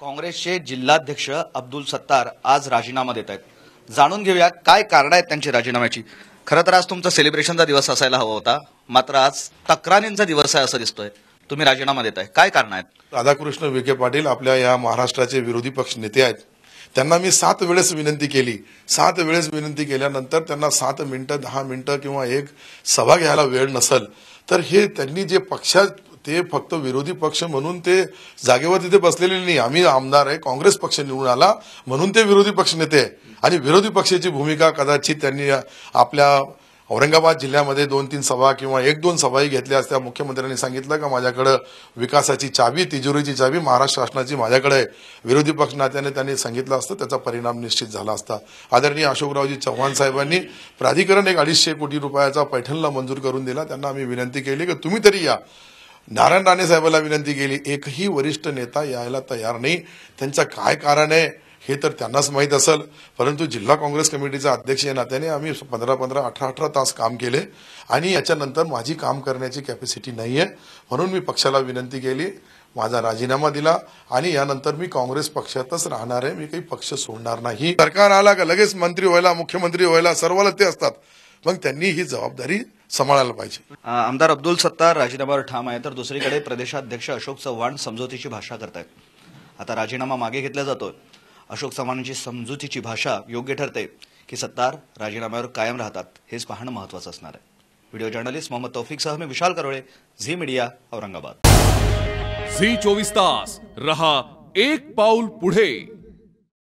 काँग्रेसचे जिल्हाध्यक्ष अब्दुल सत्तार आज राजीनामा देत आहेत जाणून घेऊया काय कारण आहेत त्यांची राजीनाम्याची खरं तर आज तुमचा सेलिब्रेशनचा दिवस असायला हवा होता मात्र आज तक्रारींचा दिवस आहे असं दिसतोय तुम्ही राजीनामा देत आहे काय कारण आहेत राधाकृष्ण विखे पाटील आपल्या या महाराष्ट्राचे विरोधी पक्ष नेते आहेत त्यांना मी सात वेळेस विनंती केली सात वेळेस विनंती केल्यानंतर त्यांना सात मिनिटं दहा मिनिटं किंवा एक सभा घ्यायला वेळ नसेल तर हे त्यांनी जे पक्षात ते फक्त विरोधी पक्ष म्हणून ते जागेवर तिथे बसलेले नाही आम्ही आमदार आहे काँग्रेस पक्ष निवडून आला म्हणून ते विरोधी पक्ष नेते आणि विरोधी पक्षाची भूमिका कदाचित त्यांनी आपल्या औरंगाबाद जिल्ह्यामध्ये दोन तीन सभा किंवा एक दोन सभाही घेतल्या असत्या मुख्यमंत्र्यांनी सांगितलं का माझ्याकडं विकासाची चावी तिजोरीची चावी महाराष्ट्र शासनाची माझ्याकडे विरोधी पक्ष नात्याने त्यांनी सांगितलं असतं त्याचा परिणाम निश्चित झाला असता आदरणीय अशोकरावजी चव्हाण साहेबांनी प्राधिकरण एक अडीचशे कोटी रुपयाचा पैठणला मंजूर करून दिला त्यांना आम्ही विनंती केली की तुम्ही तरी या नारायण राणे साहेबांना विनंती केली एकही वरिष्ठ नेता यायला तयार नाही त्यांचं काय कारण आहे हे तर त्यांनाच माहीत असेल परंतु जिल्हा काँग्रेस कमिटीचा अध्यक्ष या नात्याने आम्ही पंधरा पंधरा अठरा अठरा तास काम केले आणि याच्यानंतर माझी काम करण्याची कॅपॅसिटी नाही आहे म्हणून मी पक्षाला विनंती केली माझा राजीनामा दिला आणि यानंतर मी काँग्रेस पक्षातच राहणार आहे मी काही पक्ष सोडणार नाही सरकार आला का लगेच मंत्री व्हायला मुख्यमंत्री व्हायला सर्वाला ते असतात मग त्यांनी ही जबाबदारी सांभाळायला पाहिजे आमदार अब्दुल सत्तार राजीनाम्यावर ठाम आहे तर दुसरीकडे प्रदेशाध्यक्ष अशोक चव्हाण समजुतीची भाषा करतायत आता राजीनामा मागे घेतला जातोय अशोक चव्हाणांची समजुतीची भाषा योग्य ठरते की सत्तार राजीनाम्यावर कायम राहतात हेच पाहणं महत्वाचं असणार आहे व्हिडिओ जर्नलिस्ट मोहम्मद तौफिक सह मी विशाल करोळे झी मीडिया औरंगाबाद झी चोवीस तास रहा एक पाऊल पुढे